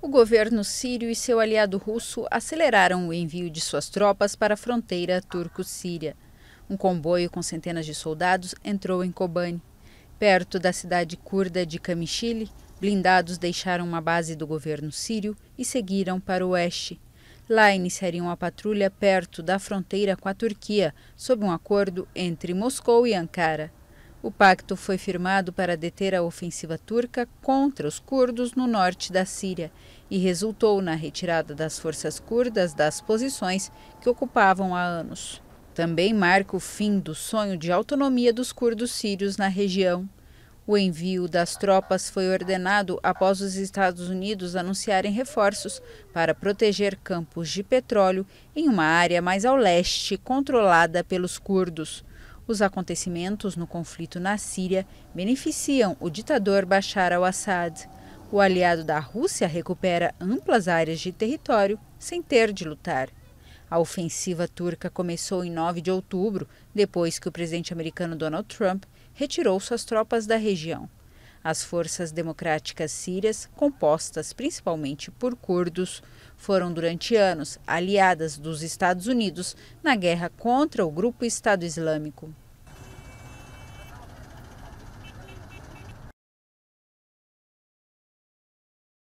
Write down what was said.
O governo sírio e seu aliado russo aceleraram o envio de suas tropas para a fronteira turco-síria. Um comboio com centenas de soldados entrou em Kobane. Perto da cidade curda de Kamishili, blindados deixaram uma base do governo sírio e seguiram para o oeste. Lá iniciariam a patrulha perto da fronteira com a Turquia, sob um acordo entre Moscou e Ankara. O pacto foi firmado para deter a ofensiva turca contra os curdos no norte da Síria e resultou na retirada das forças curdas das posições que ocupavam há anos. Também marca o fim do sonho de autonomia dos curdos sírios na região. O envio das tropas foi ordenado após os Estados Unidos anunciarem reforços para proteger campos de petróleo em uma área mais ao leste controlada pelos curdos. Os acontecimentos no conflito na Síria beneficiam o ditador Bashar al-Assad. O aliado da Rússia recupera amplas áreas de território sem ter de lutar. A ofensiva turca começou em 9 de outubro, depois que o presidente americano Donald Trump retirou suas tropas da região. As forças democráticas sírias, compostas principalmente por curdos, foram durante anos aliadas dos Estados Unidos na guerra contra o grupo Estado Islâmico.